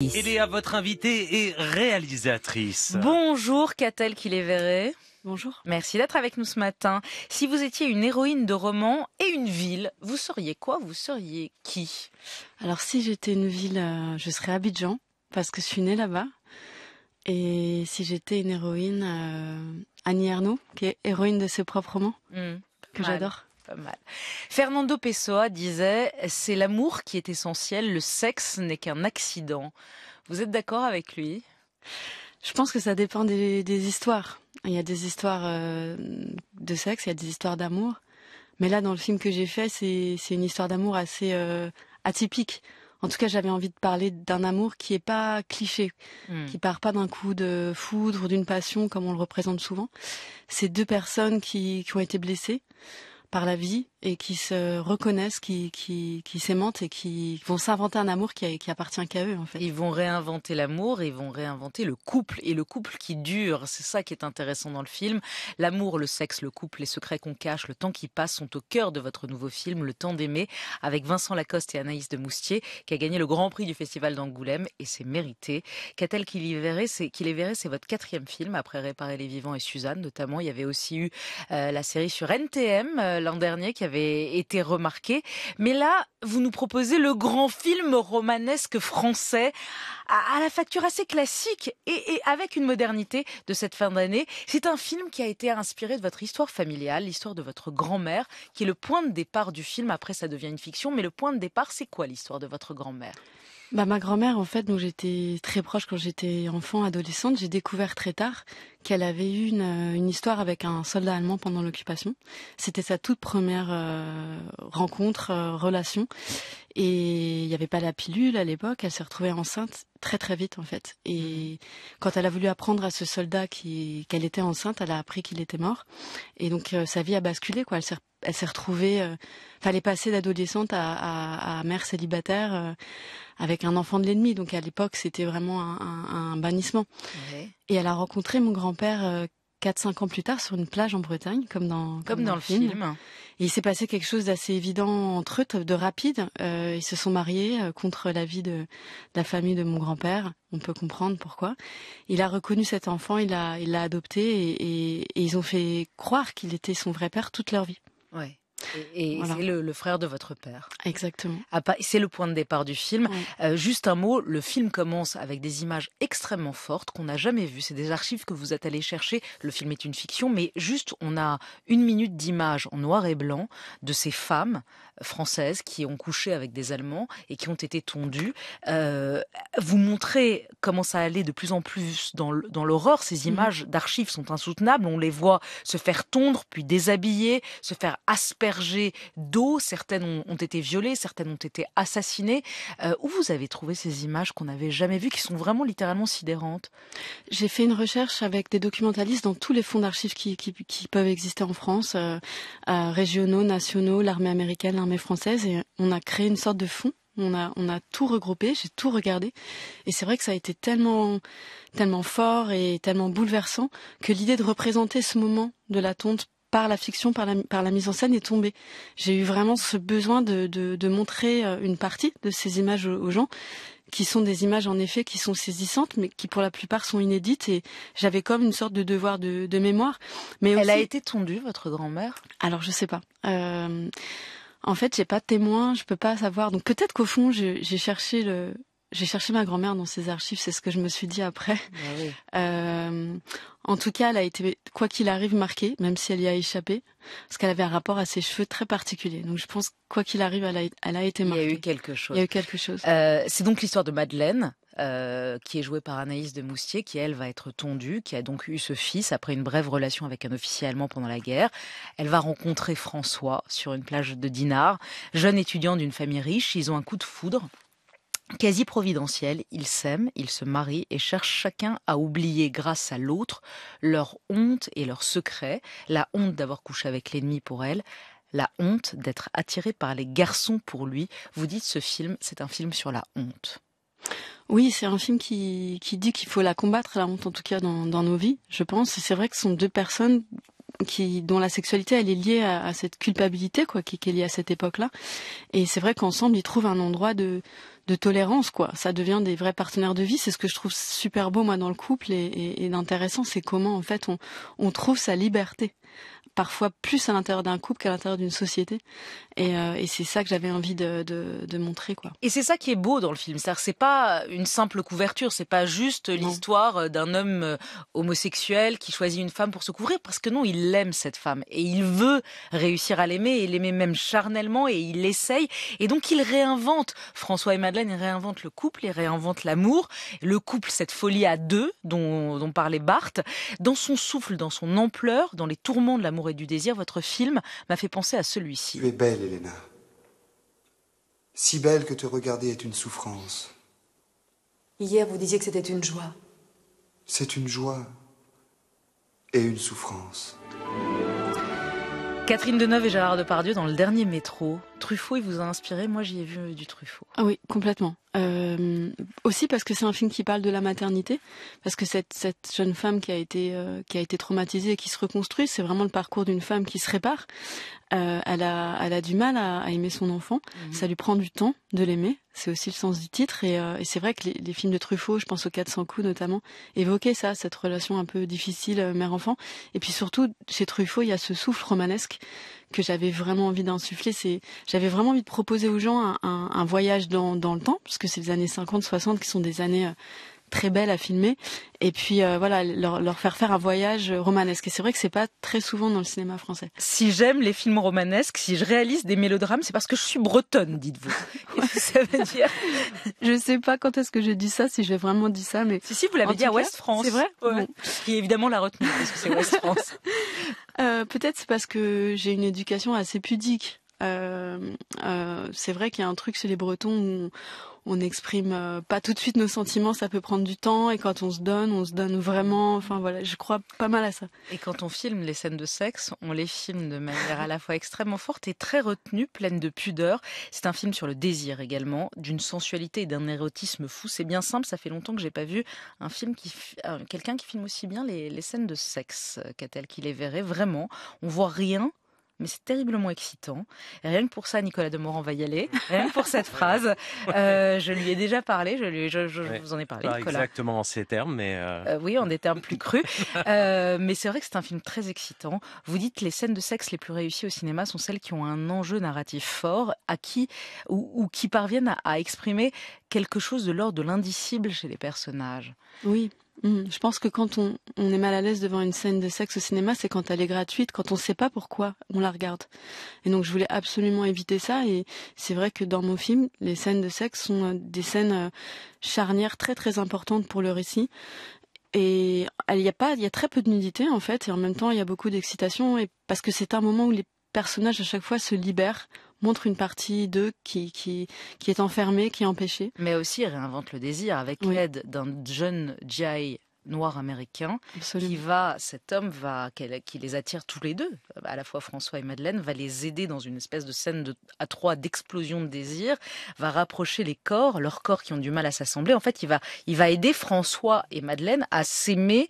Elle est à votre invité et réalisatrice. Bonjour qu'a-t-elle qui les verrait Bonjour. Merci d'être avec nous ce matin. Si vous étiez une héroïne de roman et une ville, vous seriez quoi Vous seriez qui Alors si j'étais une ville, euh, je serais Abidjan parce que je suis née là-bas. Et si j'étais une héroïne, euh, Annie Arnaud, qui est héroïne de ses propres romans, hmm. que j'adore. Fernando Pessoa disait C'est l'amour qui est essentiel, le sexe n'est qu'un accident. Vous êtes d'accord avec lui Je pense que ça dépend des, histoires. Il y a des histoires euh, de sexe, il y a des histoires d'amour. Mais là, dans le film que j'ai fait, c'est une histoire d'amour assez euh, atypique. En tout cas, j'avais envie de parler d'un amour qui n'est pas cliché, qui hmm. qui part pas d'un coup de foudre ou d'une passion comme on le représente souvent. C'est deux personnes qui ont été blessées, par la vie et qui se reconnaissent, qui, qui, et qui vont s'inventer un amour qui, appartient qu'à eux en fait. Ils vont réinventer l'amour, ils vont réinventer le couple et le couple qui dure. C'est ça qui est intéressant dans le film. L'amour, le sexe, le couple, les secrets qu'on cache, le temps qui passe sont au cœur de votre nouveau film Le Temps d'aimer avec Vincent Lacoste et Anaïs de Moustier qui a gagné le Grand Prix du Festival d'Angoulême et c'est mérité. Qu'a-t-elle qui y verrait, c'est qu'il les verrait, c'est votre quatrième film après Réparer les vivants et Suzanne notamment. Il y avait aussi eu euh, la série sur NTM. Euh, euh, l'an dernier qui avait été remarqué. Mais là, vous nous proposez le grand film romanesque français à, la facture assez classique et, avec une modernité de cette fin d'année. C'est un film qui a été inspiré de votre histoire familiale, l'histoire de votre grand-mère, qui est le point de départ du film. Après, ça devient une fiction, mais le point de départ, c'est quoi l'histoire de votre grand-mère bah, ma grand-mère, en fait, j'étais très proche quand j'étais enfant, adolescente, j'ai découvert très tard qu'elle avait eu euh, une, histoire avec un soldat allemand pendant l'occupation. C'était sa toute première euh, rencontre, euh, relation. Et il n'y avait pas la pilule à l'époque. Elle s'est retrouvée enceinte très très vite en fait. Et mhm. quand elle a voulu apprendre à ce soldat qu'elle était enceinte, elle a appris qu'il était mort. Et donc sa vie a basculé quoi. Elle s'est retrouvée, fallait passer d'adolescente à, mère célibataire avec un enfant de l'ennemi. Donc à l'époque, c'était vraiment un, un, un bannissement. Et elle a rencontré mon grand-père 4-5 euh, ans plus tard sur une plage en Bretagne, comme dans, comme, dans, le film. il s'est passé quelque chose d'assez évident entre eux, de rapide. Euh, ils se sont mariés euh, contre l'avis de, de, la famille de mon grand-père. On peut comprendre pourquoi. Il a reconnu cet enfant, il l'a il adopté et, et, ils ont fait croire qu'il était son vrai père toute leur vie. Ouais. Et, c'est le, frère de votre père. Exactement. C'est le point de départ du film. Euh, juste un mot, le film commence avec des images extrêmement fortes qu'on n'a jamais vues. C'est des archives que vous êtes allé chercher. Le film est une fiction, mais juste on a une minute d'images en noir et blanc de ces femmes françaises qui ont couché avec des Allemands et qui ont été tondues. Euh, vous montrez comment ça allait de plus en plus dans l'horreur. Ces mhm. images d'archives sont insoutenables. On les voit se faire tondre, puis déshabiller, se faire asperger d'eau. Certaines ont, été violées, certaines ont été assassinées. Euh, où vous avez trouvé ces images qu'on n'avait jamais vues, qui sont vraiment littéralement sidérantes J'ai fait une recherche avec des documentalistes dans tous les fonds d'archives qui, peuvent exister en France, euh, euh, régionaux, nationaux, l'armée américaine, l'armée française, et on a créé une sorte de fonds on a, on a tout regroupé, j'ai tout regardé. Et c'est vrai que ça a été tellement, tellement fort et tellement bouleversant que l'idée de représenter ce moment de la tonte par la fiction, par la, par la mise en scène est tombée. J'ai eu vraiment ce besoin de, montrer euh, une partie de ces images aux, gens qui sont des images en effet qui sont saisissantes, mais qui pour la plupart sont inédites. Et j'avais comme une sorte de devoir de, mémoire. Mais elle a été tondue, votre grand-mère Alors je sais pas. Euh, en fait, j'ai pas de témoin, je peux pas savoir. Donc peut-être qu'au fond, j'ai cherché le, j'ai cherché ma grand-mère dans ses archives, c'est ce que je me suis dit après. Bah euh, en tout cas, elle a été, quoi qu'il arrive, marquée, même si elle y a échappé, parce qu'elle avait un rapport à ses cheveux très particulier. Donc je pense, quoi qu'il arrive, elle a, elle a, été marquée. Il y a eu quelque chose. Il y a eu quelque chose. Euh, c'est donc l'histoire de Madeleine, euh, qui est jouée par Anaïs de Moustier, qui elle va être tondue, qui a donc eu ce fils après une brève relation avec un officier allemand pendant la guerre. Elle va rencontrer François sur une plage de Dinard, jeune étudiant d'une famille riche. Ils ont un coup de foudre quasi providentiel, ils s'aiment, ils se marient et cherchent chacun à oublier grâce à l'autre leur honte et leur secret, la honte d'avoir couché avec l'ennemi pour elle, la honte d'être attiré par les garçons pour lui. Vous dites ce film, c'est un film sur la honte. Oui, c'est un film qui, dit qu'il faut la combattre, la honte en tout cas dans, nos vies, je pense. c'est vrai que ce sont deux personnes qui dont la sexualité elle est liée à, cette culpabilité quoi qui, est liée à cette époque là et c'est vrai qu'ensemble ils trouvent un endroit de de tolérance, quoi. Ça devient des vrais partenaires de vie. C'est ce que je trouve super beau, moi, dans le couple et, et, et C'est comment, en fait, on, on trouve sa liberté parfois plus à l'intérieur d'un couple qu'à l'intérieur d'une société. Et, euh, c'est ça que j'avais envie de, montrer, quoi. Et c'est ça qui est beau dans le film. cest c'est pas une simple couverture, c'est pas juste l'histoire euh, d'un homme euh, homosexuel qui choisit une femme pour se couvrir, parce que non, il aime cette femme et il veut réussir à l'aimer et l'aimer même charnellement et il essaye. Et donc, il réinvente François et Madeleine, réinvente réinventent le couple, et réinvente l'amour, le couple, cette folie à deux dont, dont parlait Barthes, dans son souffle, dans son ampleur, dans les tourments de l'amour et du désir, votre film m'a fait penser à celui-ci. Tu es belle, Elena. Si belle que te regarder est une souffrance. Hier, vous disiez que c'était une joie. C'est une joie et une souffrance. Catherine Deneuve et Gérard Depardieu dans le dernier métro, Truffaut, il vous a inspiré. Moi, j'y ai vu euh, du Truffaut. Ah oui, complètement. Euh, aussi parce que c'est un film qui parle de la maternité, parce que cette, cette jeune femme qui a été euh, qui a été traumatisée et qui se reconstruit, c'est vraiment le parcours d'une femme qui se répare. elle a elle a du mal à, aimer son enfant. Mhm. Ça lui prend du temps de l'aimer. C'est aussi le sens du titre. Et, et c'est vrai que les, films de Truffaut, je pense aux 400 coups notamment, évoquaient ça, cette relation un peu difficile mère-enfant. Et puis surtout, chez Truffaut, il y a ce souffle romanesque que j'avais vraiment envie d'insuffler, c'est j'avais vraiment envie de proposer aux gens un, voyage dans, dans, le temps, puisque c'est les années 50, 60 qui sont des années euh, très belle à filmer. Et puis euh, voilà, leur, faire faire un voyage romanesque. Et c'est vrai que c'est pas très souvent dans le cinéma français. Si j'aime les films romanesques, si je réalise des mélodrames, c'est parce que je suis bretonne, dites-vous. Ça veut dire. je sais pas quand est-ce que j'ai dit ça, si j'ai vraiment dit ça, mais. Si si, vous l'avez dit à West France. C'est vrai. Qui est évidemment la retenue parce que c'est West France. Euh, peut-être c'est parce que j'ai une éducation assez pudique. Euh, euh, c'est vrai qu'il y a un truc chez les Bretons où on n'exprime euh, pas tout de suite nos sentiments, ça peut prendre du temps, et quand on se donne, on se donne vraiment. Enfin voilà, je crois pas mal à ça. Et quand on filme les scènes de sexe, on les filme de manière à la fois extrêmement forte et très retenue, pleine de pudeur. C'est un film sur le désir également, d'une sensualité et d'un érotisme fou. C'est bien simple, ça fait longtemps que j'ai pas vu un film qui, quelqu'un qui filme aussi bien les, scènes de sexe, qu'à tel qu'il qui les verrait vraiment. On voit rien, mais c'est terriblement excitant. rien que pour ça, Nicolas Demorand va y aller. Rien que pour cette phrase, euh, je lui ai déjà parlé. Je, vous en ai parlé. Pas exactement en ces termes, mais euh, euh, oui, en des termes plus crus. mais c'est vrai que c'est un film très excitant. Vous dites que les scènes de sexe les plus réussies au cinéma sont celles qui ont un enjeu narratif fort, à qui ou, qui parviennent à exprimer quelque chose de l'ordre de l'indicible chez les personnages. Oui. Mhm. je pense que quand on, est mal à l'aise devant une scène de sexe au cinéma, c'est quand elle est gratuite, quand on ne sait pas pourquoi on la regarde. Et donc je voulais absolument éviter ça. Et c'est vrai que dans mon film, les scènes de sexe sont euh, des scènes euh, charnières très très importantes pour le récit. Et il y a pas, il y a très peu de nudité en fait, et en même temps il y a beaucoup d'excitation, et parce que c'est un moment où les personnages à chaque fois se libèrent montre une partie d'eux qui, qui, est enfermée, qui est empêchée. Mais aussi réinvente le désir avec l'aide d'un jeune Jai noir américain Absolument. qui va cet homme va qui les attire tous les deux à la fois François et Madeleine va les aider dans une espèce de scène de, à trois d'explosion de désir va rapprocher les corps leurs corps qui ont du mal à s'assembler en fait il va il va aider François et Madeleine à s'aimer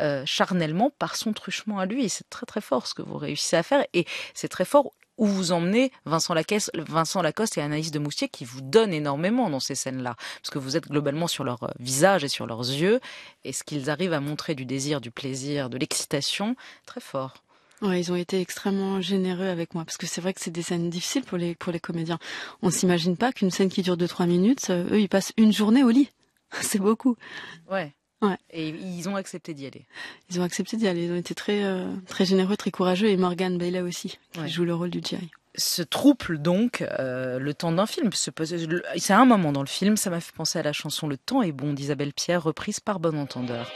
euh, charnellement par son truchement à lui et c'est très très fort ce que vous réussissez à faire et c'est très fort où vous emmenez Vincent, Lacoste et Anaïs de Moustier qui vous donnent énormément dans ces scènes-là, parce que vous êtes globalement sur leur euh, visage et sur leurs yeux, et ce qu'ils arrivent à montrer du désir, du plaisir, de l'excitation, très fort. Ouais, ils ont été extrêmement généreux avec moi parce que c'est vrai que c'est des scènes difficiles pour les pour les comédiens. On s'imagine pas qu'une scène qui dure 2 3 minutes, euh, eux ils passent une journée au lit. c'est beaucoup. Ouais. Et ils ont accepté d'y aller. Ils ont accepté d'y aller. Ils ont été très euh, très généreux, très courageux. Et Morgan Bailey aussi, qui joue le rôle du Jerry. Ce trouble donc, euh, le temps d'un film. C'est un moment dans le film. Ça m'a fait penser à la chanson Le temps est bon d'Isabelle Pierre, reprise par Bon Entendeur.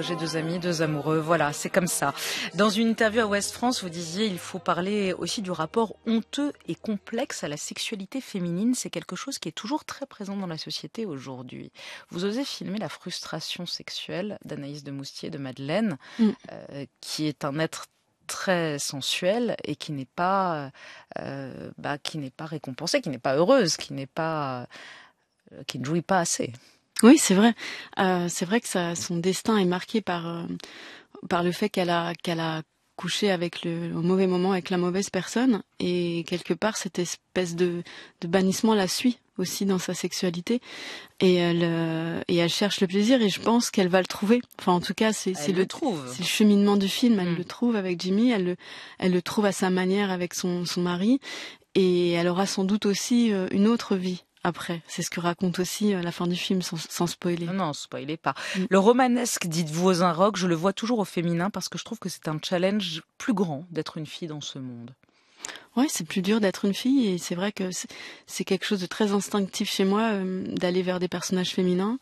j'ai deux amis, deux amoureux. Voilà, c'est comme ça. Dans une interview à Ouest France, vous disiez il faut parler aussi du rapport honteux et complexe à la sexualité féminine. C'est quelque chose qui est toujours très présent dans la société aujourd'hui. Vous osez filmer la frustration sexuelle d'Anaïs de Moustier, de Madeleine, mm. euh, qui est un être très sensuel et qui n'est pas récompensé, euh, bah, qui n'est pas récompensé, qui n'est pas heureuse, qui n'est pas euh, qui ne jouit pas assez. Oui, c'est vrai. Euh, c'est vrai que ça, son destin est marqué par, euh, par le fait qu'elle a, qu'elle a couché avec le, au mauvais moment avec la mauvaise personne. Et quelque part, cette espèce de, de bannissement la suit aussi dans sa sexualité. Et elle, euh, et elle cherche le plaisir et je pense qu'elle va le trouver. Enfin, en tout cas, c'est, c'est le, C'est le cheminement du film. Elle mm. le trouve avec Jimmy. Elle le, elle le trouve à sa manière avec son, son mari. Et elle aura sans doute aussi une autre vie après. C'est ce que raconte aussi euh, la fin du film, sans, spoiler. Non, non, spoiler pas. Mm. Le romanesque, dites-vous aux rock, je le vois toujours au féminin parce que je trouve que c'est un challenge plus grand d'être une fille dans ce monde. Oui, c'est plus dur d'être une fille et c'est vrai que c'est quelque chose de très instinctif chez moi euh, d'aller vers des personnages féminins.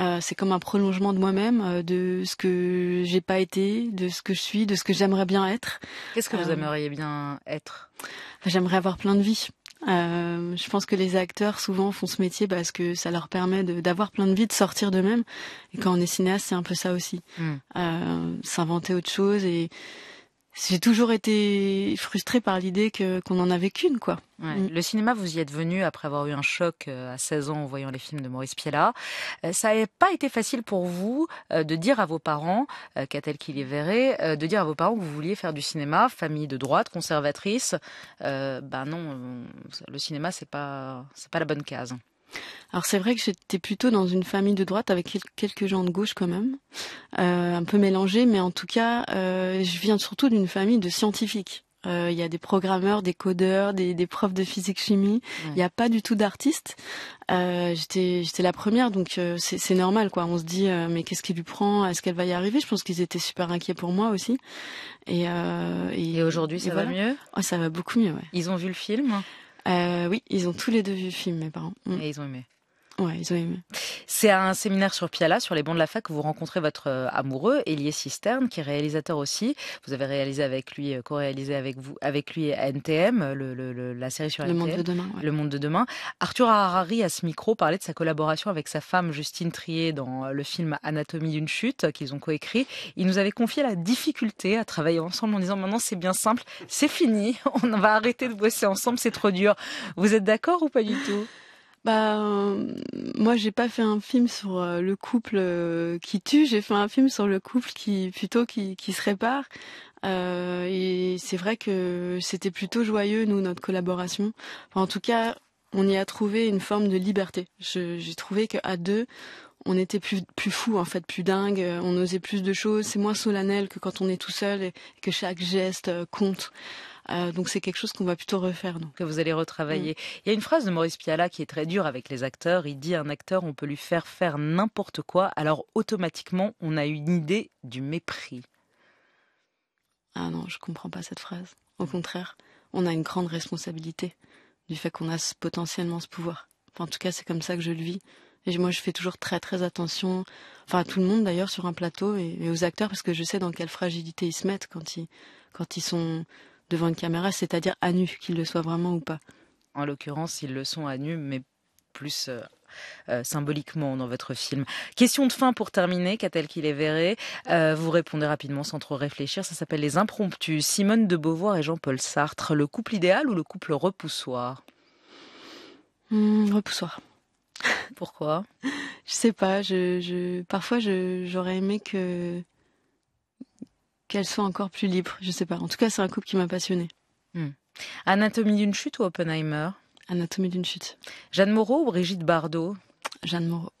Euh, c'est comme un prolongement de moi-même, de ce que j'ai pas été, de ce que je suis, de ce que j'aimerais bien être. Qu'est-ce que vous aimeriez bien être bah, J'aimerais avoir plein de vie. Euh, je pense que les acteurs souvent font ce métier parce que ça leur permet d'avoir plein de vie, de sortir d'eux-mêmes. Et quand on est cinéaste, c'est un peu ça aussi, hmm. euh, s'inventer autre chose et j'ai toujours été frustrée par l'idée que qu'on en avait qu'une quoi. Mm. Le cinéma, vous y êtes venu après avoir eu un choc euh, à 16 ans en voyant les films de Maurice Piella. Euh, ça n'a pas été facile pour vous euh, de dire à vos parents, qu'à tel qu'il est verrait, de dire à vos parents que vous vouliez faire du cinéma, famille de droite, conservatrice. ben non, le cinéma c'est pas c'est pas la bonne case. Alors c'est vrai que j'étais plutôt dans une famille de droite avec quelques gens de gauche quand même, euh, un peu mélangé mais en tout cas, euh, je viens surtout d'une famille de scientifiques. Euh, il y a des programmeurs, des codeurs, des, des profs de physique-chimie. Il n'y a pas du tout d'artistes. j'étais, j'étais la première, donc c'est, normal quoi. On se dit mais qu'est-ce qui lui prend Est-ce qu'elle va y arriver Je pense qu'ils étaient super inquiets pour moi aussi. Et, aujourd'hui, ça va mieux oh, Ça va beaucoup mieux. Ouais. Ils ont vu le film euh, oui, ils ont tous les deux vu le film, mes parents. Mm. Et ils ont aimé. Ouais, ils C'est à un séminaire sur Piala, sur les bancs de la fac, que vous rencontrez votre euh, amoureux, Elie Cisterne, qui est réalisateur aussi. Vous avez réalisé avec lui, euh, co-réalisé avec vous, avec lui NTM, euh, la série sur le Monde de demain. Le Monde de demain. Arthur Harari, à ce micro, parlait de sa collaboration avec sa femme Justine Trier dans le film Anatomie d'une chute, qu'ils ont coécrit. Il nous avait confié la difficulté à travailler ensemble en disant maintenant c'est bien simple, c'est fini, on va arrêter de bosser ensemble, c'est trop dur. Vous êtes d'accord ou pas du tout bah, euh, moi, j'ai pas fait un film sur euh, le couple euh, qui tue. J'ai fait un film sur le couple qui plutôt qui, qui se répare. et c'est vrai que c'était plutôt joyeux nous notre collaboration. en tout cas, on y a trouvé une forme de liberté. J'ai trouvé qu'à deux, on était plus plus fou en fait, plus dingue. On osait plus de choses. C'est moins solennel que quand on est tout seul et que chaque geste compte. Euh, donc c'est quelque chose qu'on va plutôt refaire. Donc. Que vous allez retravailler. Mm. Il y a une phrase de Maurice Piala qui est très dure avec les acteurs. Il dit un acteur, on peut lui faire faire n'importe quoi. Alors automatiquement, on a une idée du mépris. Ah non, je ne comprends pas cette phrase. Au mm. contraire, on a une grande responsabilité du fait qu'on a potentiellement ce pouvoir. en tout cas, c'est comme ça que je le vis. Et moi, je fais toujours très très attention, enfin à tout le monde d'ailleurs sur un plateau et, aux acteurs parce que je sais dans quelle fragilité ils se mettent quand ils sont devant une caméra, c'est-à-dire à nu, qu'ils le soient vraiment ou pas. En l'occurrence, ils le sont à nu, mais plus euh, euh, symboliquement dans votre film. Question de fin pour terminer, qu'a-t-elle qu'il est verré euh, Vous répondez rapidement sans trop réfléchir. Ça s'appelle Les Impromptus. Simone de Beauvoir et Jean-Paul Sartre. Le couple idéal ou le couple repoussoir hmm, Repoussoir. Pourquoi Je sais pas. Parfois, j'aurais aimé que Qu'elles soit encore plus libres, Je sais pas. En tout cas, c'est un couple qui m'a passionnée. Hmm. Anatomie d'une chute ou Oppenheimer Anatomie d'une chute. Jeanne Moreau ou Brigitte Bardot Jeanne Moreau.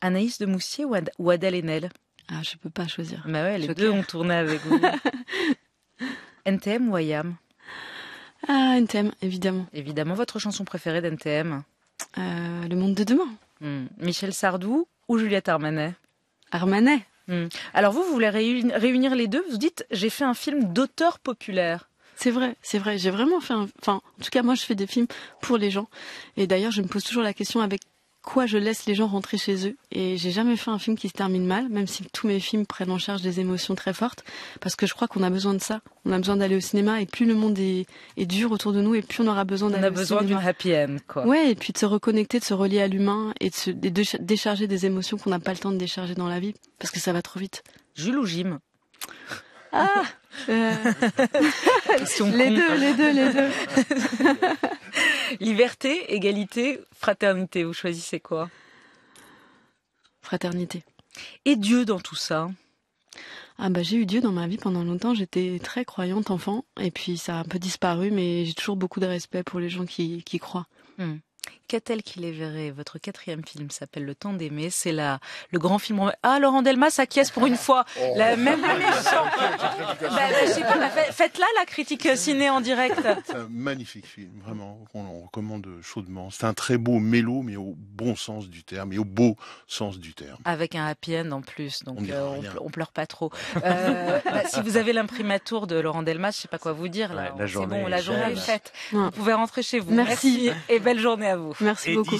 Anaïs de Moussier ou, Adèle Haenel Ah, je peux pas choisir. Mais bah ouais, les deux ont tourné avec vous. NTM ou IAM Ah, NTM, évidemment. Évidemment, votre chanson préférée d'NTM euh, Le monde de demain. Hmm. Michel Sardou ou Juliette Armanet Armanet, Hmm. Alors vous, vous voulez réunir les deux. Vous dites, j'ai fait un film d'auteur populaire. C'est vrai, c'est vrai. J'ai vraiment fait un... Enfin, en tout cas, moi, je fais des films pour les gens. Et d'ailleurs, je me pose toujours la question avec quoi je laisse les gens rentrer chez eux. Et j'ai jamais fait un film qui se termine mal, même si tous mes films prennent en charge des émotions très fortes, parce que je crois qu'on a besoin de ça. On a besoin d'aller au cinéma, et plus le monde est, dur autour de nous, et plus on aura besoin d'aller au cinéma. On a besoin d'un happy end, quoi. Ouais, et puis de se reconnecter, de se relier à l'humain, et de décharger des émotions qu'on n'a pas le temps de décharger dans la vie, parce que ça va trop vite. Jules ou Jim Ah euh, les deux, les deux, les deux. Liberté, égalité, fraternité, vous choisissez quoi Fraternité. Et Dieu dans tout ça ah bah, j'ai eu Dieu dans ma vie pendant longtemps, j'étais très croyante enfant et puis ça a un peu disparu mais j'ai toujours beaucoup de respect pour les gens qui, qui croient. Hmm. Qu'est-elle qu'il est verrait. Votre quatrième film s'appelle Le Temps d'aimer. C'est là le grand film. Ah, Laurent Delmas acquiesce pour une fois. Oh. La même méchant. Bah, bah, bah, faites-la la critique ciné en direct. C'est un magnifique film, vraiment. On recommande chaudement. C'est un très beau mélo, mais au bon sens du terme et au beau sens du terme. Avec un happy end en plus, donc on, euh, pleure pas trop. Euh, si vous avez l'imprimatur de Laurent Delmas, je sais pas quoi vous dire. la journée, bon, la journée est faite. Vous pouvez rentrer chez vous. Merci et belle journée à vous. Merci beaucoup.